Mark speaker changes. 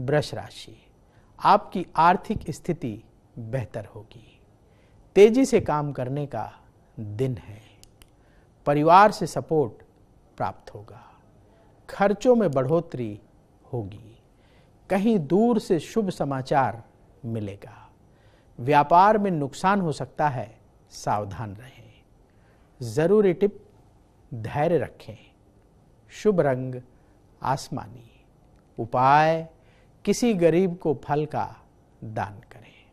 Speaker 1: वृष राशि आपकी आर्थिक स्थिति बेहतर होगी तेजी से काम करने का दिन है परिवार से सपोर्ट प्राप्त होगा खर्चों में बढ़ोतरी होगी कहीं दूर से शुभ समाचार मिलेगा व्यापार में नुकसान हो सकता है सावधान रहें ज़रूरी टिप धैर्य रखें शुभ रंग आसमानी उपाय किसी गरीब को फल का दान करें